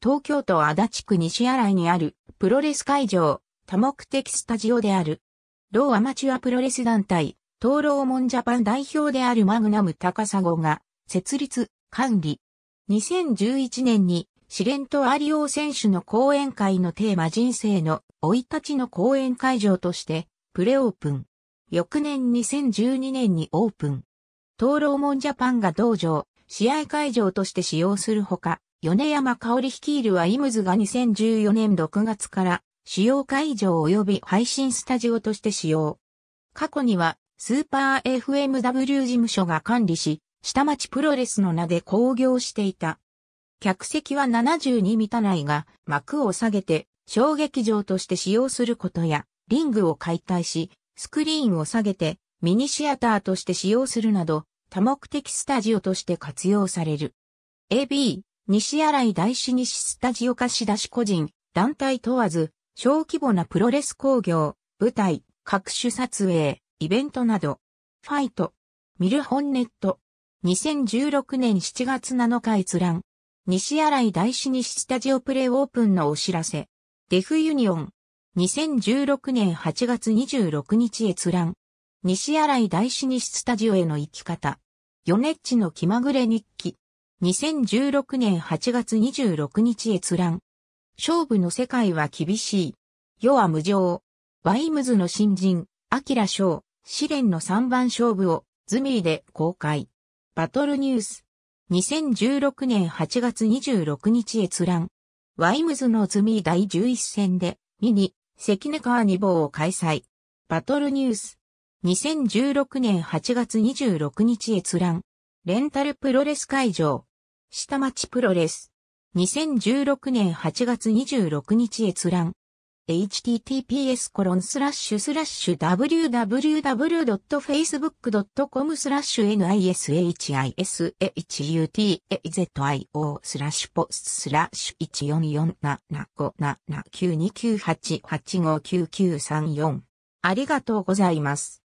東京都足立区西新井にあるプロレス会場、多目的スタジオである。同アマチュアプロレス団体、東楼門ジャパン代表であるマグナム高砂が設立、管理。2011年にシレントアリオ選手の講演会のテーマ人生の老いたちの講演会場としてプレオープン。翌年2012年にオープン。東楼門ジャパンが道場、試合会場として使用するほか、米山香織率いるはイムズが2014年6月から使用会場及び配信スタジオとして使用。過去にはスーパー FMW 事務所が管理し、下町プロレスの名で興行していた。客席は70に満たないが幕を下げて小劇場として使用することやリングを解体しスクリーンを下げてミニシアターとして使用するなど多目的スタジオとして活用される。AB 西新井大師西スタジオ貸し出し個人、団体問わず、小規模なプロレス工業、舞台、各種撮影、イベントなど、ファイト、ミルホンネット、2016年7月7日閲覧、西新井大師西スタジオプレイオープンのお知らせ、デフユニオン、2016年8月26日閲覧、西新井大師西スタジオへの行き方、ヨネッチの気まぐれ日記。2016年8月26日閲覧。勝負の世界は厳しい。世は無常。ワイムズの新人、アキラ賞、試練の3番勝負を、ズミーで公開。バトルニュース。2016年8月26日閲覧。ワイムズのズミー第11戦で、ミニ、関根川二号を開催。バトルニュース。2016年8月26日閲覧。レンタルプロレス会場。下町プロレス。2016年8月26日閲覧。https コロンスラッシュスラッシュ www.facebook.com スラッシュ nishishutazio スラッシュポススラッシュ1 4 4 7 5 7 9 2 9 8 8 5 9 9 3 4ありがとうございます。